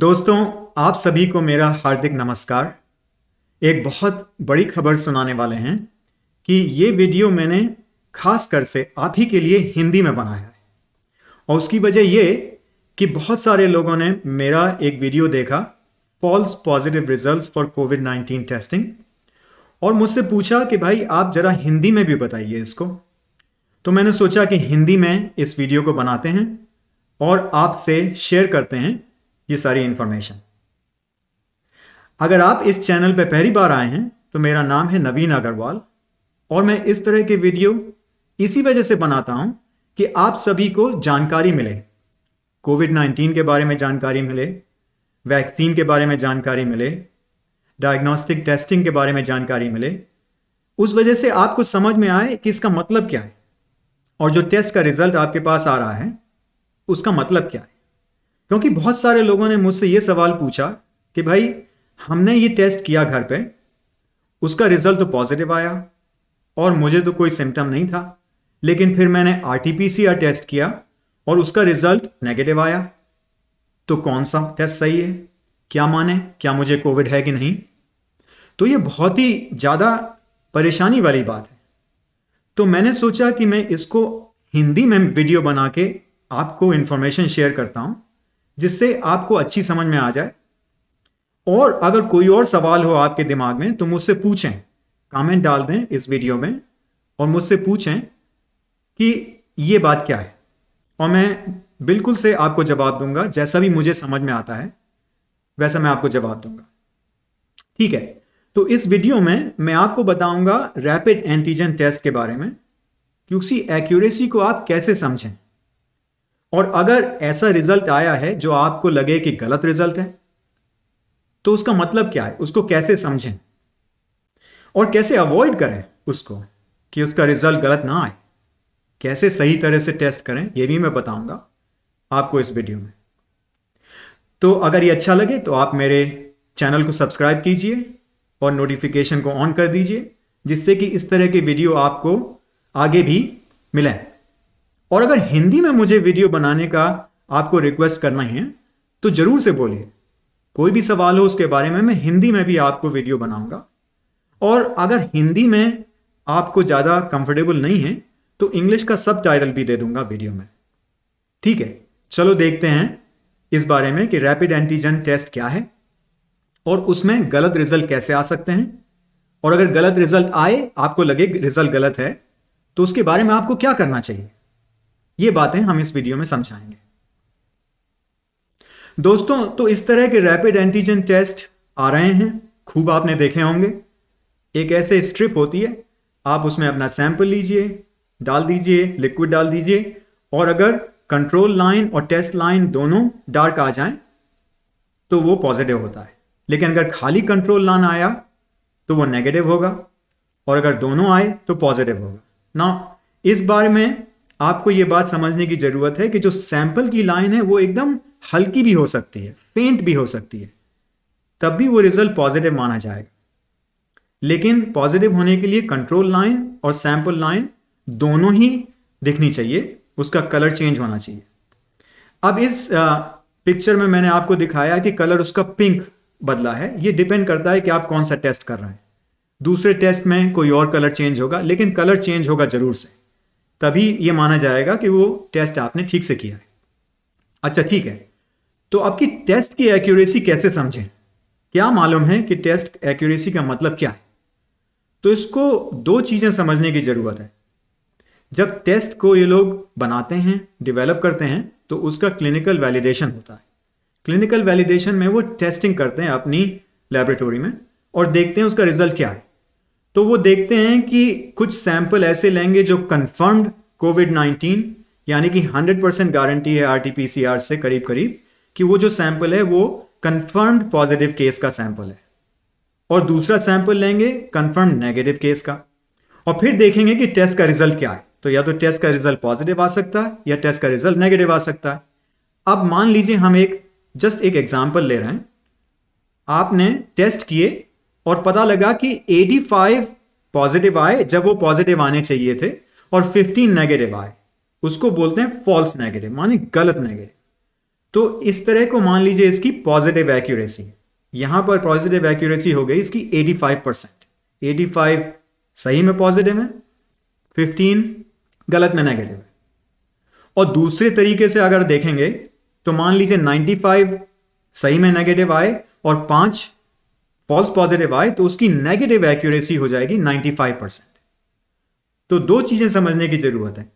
दोस्तों आप सभी को मेरा हार्दिक नमस्कार एक बहुत बड़ी खबर सुनाने वाले हैं कि ये वीडियो मैंने खास कर से आप ही के लिए हिंदी में बनाया है और उसकी वजह ये कि बहुत सारे लोगों ने मेरा एक वीडियो देखा false positive results for COVID 19 testing और मुझसे पूछा कि भाई आप ज़रा हिंदी में भी बताइए इसको तो मैंने सोचा कि हिंदी में इस वीडियो को बनाते हैं और आपसे शेयर करते हैं ये सारी इंफॉर्मेशन अगर आप इस चैनल पर पहली बार आए हैं तो मेरा नाम है नवीन अग्रवाल और मैं इस तरह के वीडियो इसी वजह से बनाता हूं कि आप सभी को जानकारी मिले कोविड 19 के बारे में जानकारी मिले वैक्सीन के बारे में जानकारी मिले डायग्नोस्टिक टेस्टिंग के बारे में जानकारी मिले उस वजह से आपको समझ में आए कि इसका मतलब क्या है और जो टेस्ट का रिजल्ट आपके पास आ रहा है उसका मतलब क्या है क्योंकि बहुत सारे लोगों ने मुझसे ये सवाल पूछा कि भाई हमने ये टेस्ट किया घर पे उसका रिजल्ट तो पॉजिटिव आया और मुझे तो कोई सिम्टम नहीं था लेकिन फिर मैंने आर टेस्ट किया और उसका रिजल्ट नेगेटिव आया तो कौन सा टेस्ट सही है क्या माने क्या मुझे कोविड है कि नहीं तो ये बहुत ही ज़्यादा परेशानी वाली बात है तो मैंने सोचा कि मैं इसको हिंदी में वीडियो बना के आपको इन्फॉर्मेशन शेयर करता हूँ जिससे आपको अच्छी समझ में आ जाए और अगर कोई और सवाल हो आपके दिमाग में तो मुझसे पूछें कमेंट डाल दें इस वीडियो में और मुझसे पूछें कि ये बात क्या है और मैं बिल्कुल से आपको जवाब दूंगा जैसा भी मुझे समझ में आता है वैसा मैं आपको जवाब दूंगा ठीक है तो इस वीडियो में मैं आपको बताऊंगा रैपिड एंटीजन टेस्ट के बारे में क्योंकि एक्यूरेसी को आप कैसे समझें और अगर ऐसा रिजल्ट आया है जो आपको लगे कि गलत रिजल्ट है तो उसका मतलब क्या है उसको कैसे समझें और कैसे अवॉइड करें उसको कि उसका रिजल्ट गलत ना आए कैसे सही तरह से टेस्ट करें यह भी मैं बताऊंगा आपको इस वीडियो में तो अगर ये अच्छा लगे तो आप मेरे चैनल को सब्सक्राइब कीजिए और नोटिफिकेशन को ऑन कर दीजिए जिससे कि इस तरह के वीडियो आपको आगे भी मिलें और अगर हिंदी में मुझे वीडियो बनाने का आपको रिक्वेस्ट करना है तो ज़रूर से बोलिए कोई भी सवाल हो उसके बारे में मैं हिंदी में भी आपको वीडियो बनाऊंगा और अगर हिंदी में आपको ज़्यादा कंफर्टेबल नहीं है तो इंग्लिश का सब टाइटल भी दे दूंगा वीडियो में ठीक है चलो देखते हैं इस बारे में कि रैपिड एंटीजन टेस्ट क्या है और उसमें गलत रिजल्ट कैसे आ सकते हैं और अगर गलत रिजल्ट आए आपको लगे रिजल्ट गलत है तो उसके बारे में आपको क्या करना चाहिए ये बातें हम इस वीडियो में समझाएंगे दोस्तों तो इस तरह के रैपिड एंटीजन टेस्ट आ रहे हैं खूब आपने देखे होंगे एक ऐसे स्ट्रिप होती है आप उसमें अपना सैंपल लीजिए डाल दीजिए लिक्विड डाल दीजिए और अगर कंट्रोल लाइन और टेस्ट लाइन दोनों डार्क आ जाएं तो वो पॉजिटिव होता है लेकिन अगर खाली कंट्रोल लाइन आया तो वो नेगेटिव होगा और अगर दोनों आए तो पॉजिटिव होगा ना इस बारे में आपको ये बात समझने की ज़रूरत है कि जो सैंपल की लाइन है वो एकदम हल्की भी हो सकती है फेंट भी हो सकती है तब भी वो रिजल्ट पॉजिटिव माना जाएगा लेकिन पॉजिटिव होने के लिए कंट्रोल लाइन और सैंपल लाइन दोनों ही दिखनी चाहिए उसका कलर चेंज होना चाहिए अब इस पिक्चर में मैंने आपको दिखाया कि कलर उसका पिंक बदला है ये डिपेंड करता है कि आप कौन सा टेस्ट कर रहे हैं दूसरे टेस्ट में कोई और कलर चेंज होगा लेकिन कलर चेंज होगा जरूर से तभी ये माना जाएगा कि वो टेस्ट आपने ठीक से किया है अच्छा ठीक है तो आपकी टेस्ट की एक्यूरेसी कैसे समझें क्या मालूम है कि टेस्ट एक्यूरेसी का मतलब क्या है तो इसको दो चीज़ें समझने की ज़रूरत है जब टेस्ट को ये लोग बनाते हैं डिवेलप करते हैं तो उसका क्लिनिकल वैलिडेशन होता है क्लिनिकल वैलिडेशन में वो टेस्टिंग करते हैं अपनी लेबोरेटोरी में और देखते हैं उसका रिजल्ट क्या है तो वो देखते हैं कि कुछ सैंपल ऐसे लेंगे जो कन्फर्म्ड कोविड 19 यानी कि 100 परसेंट गारंटी है आर से करीब करीब कि वो जो सैंपल है वो कन्फर्म्ड पॉजिटिव केस का सैंपल है और दूसरा सैंपल लेंगे कन्फर्म नेगेटिव केस का और फिर देखेंगे कि टेस्ट का रिजल्ट क्या है तो या तो टेस्ट का रिजल्ट पॉजिटिव आ सकता है या टेस्ट का रिजल्ट नेगेटिव आ सकता है अब मान लीजिए हम एक जस्ट एक एग्जाम्पल ले रहे हैं आपने टेस्ट किए और पता लगा कि 85 पॉजिटिव आए जब वो पॉजिटिव आने चाहिए थे और 15 नेगेटिव आए उसको बोलते हैं फॉल्स नेगेटिव माने गलत नेगेटिव तो इस तरह को मान लीजिए इसकी पॉजिटिव एक्यूरेसी यहां पर पॉजिटिव एक्यूरेसी हो गई इसकी 85 परसेंट एटी सही में पॉजिटिव है 15 गलत में नेगेटिव है और दूसरे तरीके से अगर देखेंगे तो मान लीजिए 95 सही में नेगेटिव आए और पांच फॉल्स पॉजिटिव आए तो उसकी नेगेटिव एक्यूरेसी हो जाएगी 95 परसेंट तो दो चीजें समझने की जरूरत है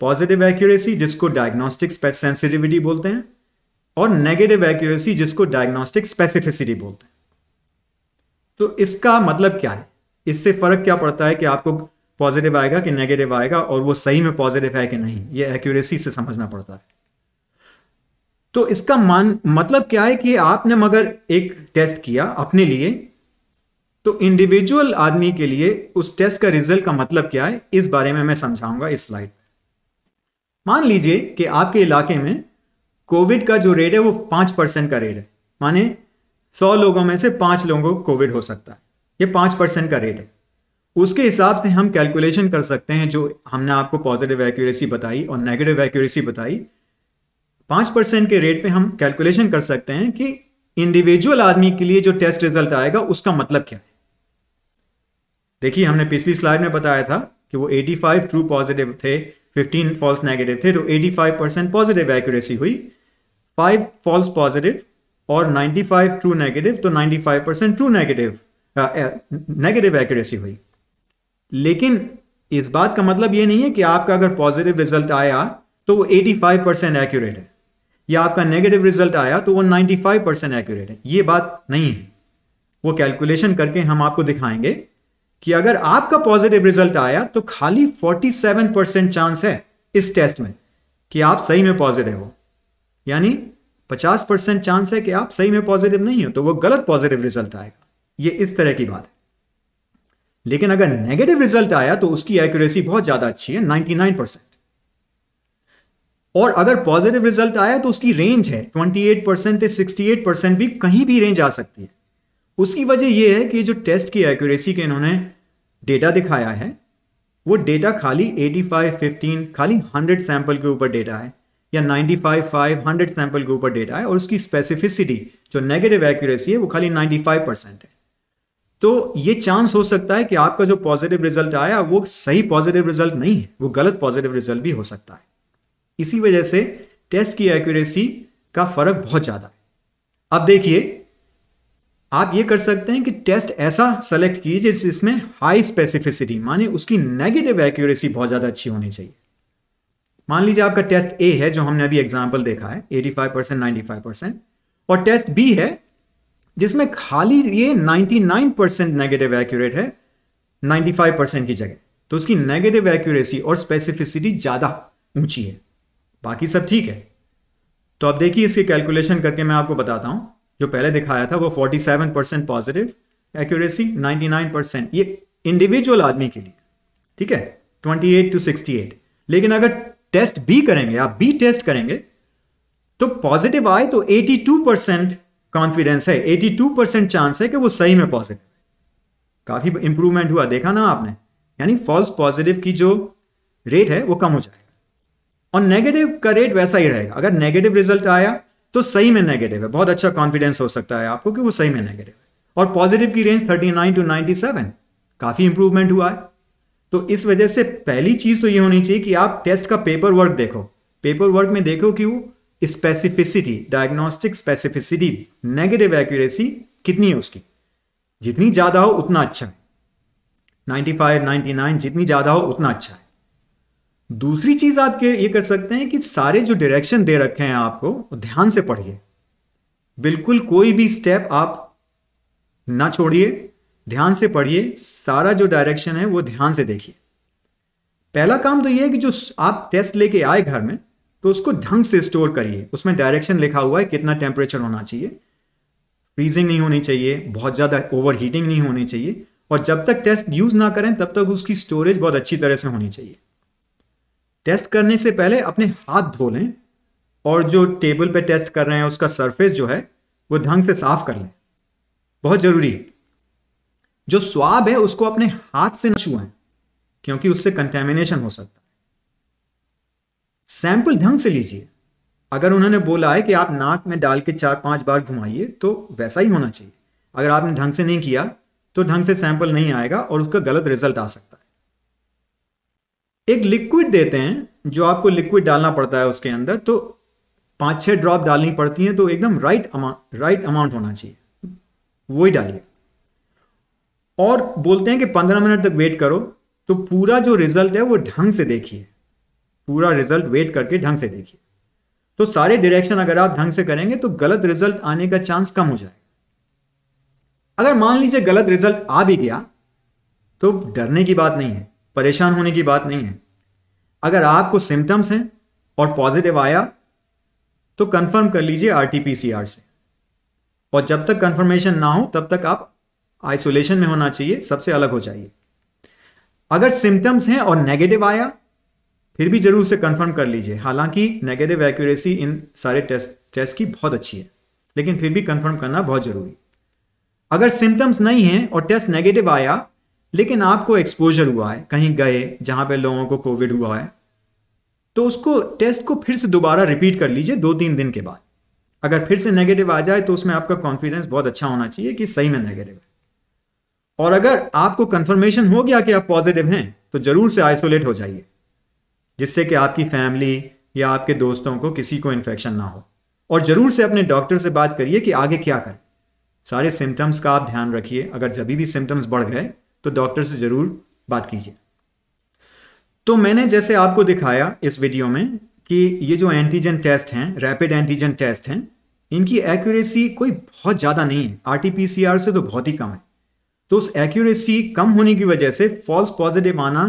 पॉजिटिव एक्यूरेसी जिसको डायग्नोस्टिक सेंसिटिविटी बोलते हैं और नेगेटिव एक्यूरेसी जिसको डायग्नोस्टिक स्पेसिफिसिटी बोलते हैं तो इसका मतलब क्या है इससे फर्क क्या पड़ता है कि आपको पॉजिटिव आएगा कि नेगेटिव आएगा और वो सही में पॉजिटिव है कि नहीं ये एक्यूरेसी से समझना पड़ता है तो इसका मान मतलब क्या है कि आपने मगर एक टेस्ट किया अपने लिए तो इंडिविजुअल आदमी के लिए उस टेस्ट का रिजल्ट का मतलब क्या है इस बारे में मैं समझाऊंगा इस स्लाइड मान लीजिए कि आपके इलाके में कोविड का जो रेट है वो पांच परसेंट का रेट है माने सौ लोगों में से पांच लोगों को कोविड हो सकता है ये पांच परसेंट का रेट है उसके हिसाब से हम कैलकुलेशन कर सकते हैं जो हमने आपको पॉजिटिव एक्यूरेसी बताई और नेगेटिव एक्यूरेसी बताई पांच परसेंट के रेट पे हम कैलकुलेशन कर सकते हैं कि इंडिविजुअल आदमी के लिए जो टेस्ट रिजल्ट आएगा उसका मतलब क्या है देखिए हमने पिछली स्लाइड में बताया था कि वो 85 ट्रू पॉजिटिव थे 15 फॉल्स नेगेटिव थे तो 85 परसेंट पॉजिटिव एक्यूरेसी हुई 5 फॉल्स पॉजिटिव और 95 ट्रू नेगेटिव तो 95 percent true negative negative accuracy हुई लेकिन इस बात का मतलब ये नहीं है कि आपका अगर पॉजिटिव रिजल्ट आया तो वो 85 परसेंट एक्यूरेट है या आपका नेगेटिव रिजल्ट आया तो वो 95 परसेंट एक्यूरेट है ये बात नहीं है वो कैलकुलेशन करके हम आपको दिखाएंगे कि अगर आपका पॉजिटिव रिजल्ट आया तो खाली 47 परसेंट चांस है इस टेस्ट में कि आप सही में पॉजिटिव हो यानी 50 परसेंट चांस है कि आप सही में पॉजिटिव नहीं हो तो वह गलत पॉजिटिव रिजल्ट आएगा ये इस तरह की बात है लेकिन अगर नेगेटिव रिजल्ट आया तो उसकी एक्यूरेसी बहुत ज्यादा अच्छी है 99 परसेंट और अगर पॉजिटिव रिजल्ट आया तो उसकी रेंज है 28 परसेंट या 68 परसेंट भी कहीं भी रेंज आ सकती है उसकी वजह यह है कि जो टेस्ट की एक्यूरेसी के इन्होंने डेटा दिखाया है वो डेटा खाली 85, 15, खाली 100 सैंपल के ऊपर डेटा है या 95, 500 सैंपल के ऊपर डेटा है और उसकी स्पेसिफिसिटी जो नेगेटिव एक्यूरेसी है वो खाली 95 परसेंट है तो ये चांस हो सकता है कि आपका जो पॉजिटिव रिजल्ट आया वो सही पॉजिटिव रिजल्ट नहीं है वो गलत पॉजिटिव रिजल्ट भी हो सकता है इसी वजह से टेस्ट की एक्यूरेसी का फर्क बहुत ज़्यादा है अब देखिए आप ये कर सकते हैं कि टेस्ट ऐसा सेलेक्ट कीजिए जिसमें हाई स्पेसिफिसिटी माने उसकी नेगेटिव एक्यूरेसी बहुत ज़्यादा अच्छी होनी चाहिए मान लीजिए आपका टेस्ट ए है जो हमने अभी एग्जाम्पल देखा है 85 परसेंट और टेस्ट बी है जिसमें खाली ये 99 नेगेटिव एक्यूरेट है 95 की जगह तो उसकी नेगेटिव एक्यूरेसी और स्पेसिफिसिटी ज़्यादा ऊंची है बाकी सब ठीक है तो अब देखिए इसकी कैलकुलेशन करके मैं आपको बताता हूं जो पहले दिखाया था वो 47 परसेंट पॉजिटिव एक्यूरेसी 99 परसेंट ये इंडिविजुअल आदमी के लिए ठीक है 28 टू 68 लेकिन अगर टेस्ट भी करेंगे आप बी टेस्ट करेंगे तो पॉजिटिव आए तो 82 परसेंट कॉन्फिडेंस है 82 परसेंट चांस है कि वो सही में पॉजिटिव काफी इंप्रूवमेंट हुआ देखा ना आपने यानी फॉल्स पॉजिटिव की जो रेट है वो कम हो जाए और नेगेटिव का रेट वैसा ही रहेगा अगर नेगेटिव रिजल्ट आया तो सही में नेगेटिव है बहुत अच्छा कॉन्फिडेंस हो सकता है आपको कि वो सही में नेगेटिव है और पॉजिटिव की रेंज 39 टू 97 काफी इंप्रूवमेंट हुआ है तो इस वजह से पहली चीज तो ये होनी चाहिए कि आप टेस्ट का पेपर वर्क देखो पेपर वर्क में देखो कि वो specificity diagnostic specificity negative accuracy कितनी है उसकी जितनी ज्यादा हो उतना अच्छा है नाइन्टी नाइन जितनी ज्यादा हो उतना अच्छा है दूसरी चीज आप ये कर सकते हैं कि सारे जो डायरेक्शन दे रखे हैं आपको ध्यान से पढ़िए बिल्कुल कोई भी स्टेप आप ना छोड़िए ध्यान से पढ़िए सारा जो डायरेक्शन है वो ध्यान से देखिए पहला काम तो ये है कि जो आप टेस्ट लेके आए घर में तो उसको ढंग से स्टोर करिए उसमें डायरेक्शन लिखा हुआ है कितना टेम्परेचर होना चाहिए फ्रीजिंग नहीं होनी चाहिए बहुत ज़्यादा ओवर हीटिंग नहीं होनी चाहिए और जब तक टेस्ट यूज़ ना करें तब तक उसकी स्टोरेज बहुत अच्छी तरह से होनी चाहिए टेस्ट करने से पहले अपने हाथ धो लें और जो टेबल पे टेस्ट कर रहे हैं उसका सरफेस जो है वो ढंग से साफ कर लें बहुत ज़रूरी है जो स्वाब है उसको अपने हाथ से न छुए क्योंकि उससे कंटेमिनेशन हो सकता है सैंपल ढंग से लीजिए अगर उन्होंने बोला है कि आप नाक में डाल के चार पांच बार घुमाइए तो वैसा ही होना चाहिए अगर आपने ढंग से नहीं किया तो ढंग से सैंपल नहीं आएगा और उसका गलत रिजल्ट आ सकता है एक लिक्विड देते हैं जो आपको लिक्विड डालना पड़ता है उसके अंदर तो पाँच छः ड्रॉप डालनी पड़ती हैं तो एकदम राइट अमाउंट राइट अमाउंट होना चाहिए वही डालिए और बोलते हैं कि पंद्रह मिनट तक वेट करो तो पूरा जो रिजल्ट है वो ढंग से देखिए पूरा रिजल्ट वेट करके ढंग से देखिए तो सारे डायरेक्शन अगर आप ढंग से करेंगे तो गलत रिजल्ट आने का चांस कम हो जाएगा अगर मान लीजिए गलत रिजल्ट आ भी गया तो डरने की बात नहीं है परेशान होने की बात नहीं है अगर आपको सिम्टम्स हैं और पॉजिटिव आया तो कंफर्म कर लीजिए आरटीपीसीआर से और जब तक कंफर्मेशन ना हो तब तक आप आइसोलेशन में होना चाहिए सबसे अलग हो जाइए अगर सिम्टम्स हैं और नेगेटिव आया फिर भी जरूर से कंफर्म कर लीजिए हालांकि नेगेटिव एक्यूरेसी इन सारे टेस्ट टेस्ट की बहुत अच्छी है लेकिन फिर भी कंफर्म करना बहुत जरूरी अगर सिम्टम्स नहीं हैं और टेस्ट नेगेटिव आया लेकिन आपको एक्सपोजर हुआ है कहीं गए जहाँ पे लोगों को कोविड हुआ है तो उसको टेस्ट को फिर से दोबारा रिपीट कर लीजिए दो तीन दिन के बाद अगर फिर से नेगेटिव आ जाए तो उसमें आपका कॉन्फिडेंस बहुत अच्छा होना चाहिए कि सही में नेगेटिव है और अगर आपको कंफर्मेशन हो गया कि आप पॉजिटिव हैं तो ज़रूर से आइसोलेट हो जाइए जिससे कि आपकी फैमिली या आपके दोस्तों को किसी को इन्फेक्शन ना हो और ज़रूर से अपने डॉक्टर से बात करिए कि आगे क्या करें सारे सिम्टम्स का आप ध्यान रखिए अगर जब भी सिम्टम्स बढ़ गए तो डॉक्टर से ज़रूर बात कीजिए तो मैंने जैसे आपको दिखाया इस वीडियो में कि ये जो एंटीजन टेस्ट हैं रैपिड एंटीजन टेस्ट हैं इनकी एक्यूरेसी कोई बहुत ज़्यादा नहीं है आर से तो बहुत ही कम है तो उस एक्यूरेसी कम होने की वजह से फॉल्स पॉजिटिव आना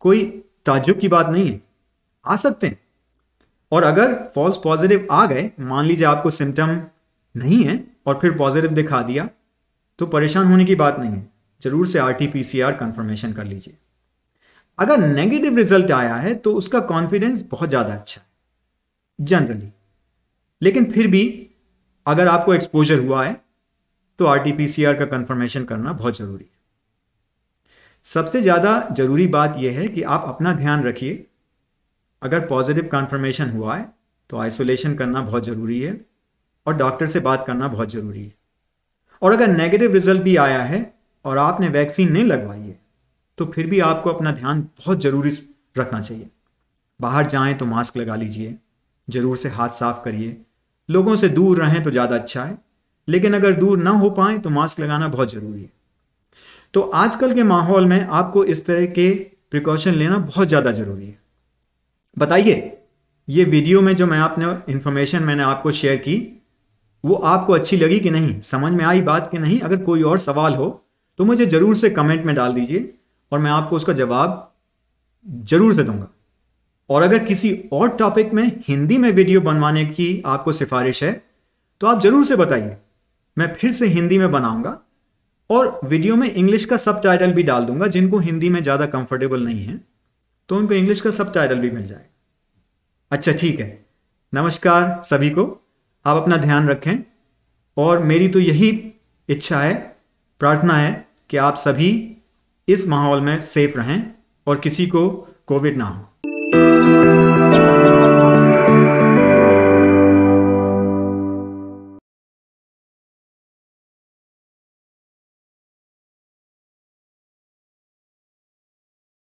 कोई ताजुब की बात नहीं है आ सकते हैं और अगर फॉल्स पॉजिटिव आ गए मान लीजिए आपको सिम्टम नहीं है और फिर पॉजिटिव दिखा दिया तो परेशान होने की बात नहीं है ज़रूर से R T P C R confirmation कर लीजिए अगर नेगेटिव रिजल्ट आया है तो उसका कॉन्फिडेंस बहुत ज़्यादा अच्छा है जनरली लेकिन फिर भी अगर आपको एक्सपोजर हुआ है तो R T P C R का कंफर्मेशन करना बहुत ज़रूरी है सबसे ज़्यादा ज़रूरी बात यह है कि आप अपना ध्यान रखिए अगर पॉजिटिव कन्फर्मेशन हुआ है तो आइसोलेशन करना बहुत ज़रूरी है और डॉक्टर से बात करना बहुत ज़रूरी है और अगर नेगेटिव रिजल्ट भी आया है और आपने वैक्सीन नहीं लगवाई है तो फिर भी आपको अपना ध्यान बहुत ज़रूरी रखना चाहिए बाहर जाएं तो मास्क लगा लीजिए ज़रूर से हाथ साफ करिए लोगों से दूर रहें तो ज़्यादा अच्छा है लेकिन अगर दूर ना हो पाए तो मास्क लगाना बहुत ज़रूरी है तो आजकल के माहौल में आपको इस तरह के प्रिकॉशन लेना बहुत ज़्यादा ज़रूरी है बताइए ये वीडियो में जो मैं आपने इंफॉर्मेशन मैंने आपको शेयर की वो आपको अच्छी लगी कि नहीं समझ में आई बात कि नहीं अगर कोई और सवाल हो तो मुझे ज़रूर से कमेंट में डाल दीजिए और मैं आपको उसका जवाब ज़रूर से दूंगा और अगर किसी और टॉपिक में हिंदी में वीडियो बनवाने की आपको सिफारिश है तो आप ज़रूर से बताइए मैं फिर से हिंदी में बनाऊंगा और वीडियो में इंग्लिश का सब भी डाल दूंगा जिनको हिंदी में ज़्यादा कंफर्टेबल नहीं है तो उनको इंग्लिश का सब भी मिल जाएगा अच्छा ठीक है नमस्कार सभी को आप अपना ध्यान रखें और मेरी तो यही इच्छा है प्रार्थना है कि आप सभी इस माहौल में सेफ रहें और किसी को कोविड ना हो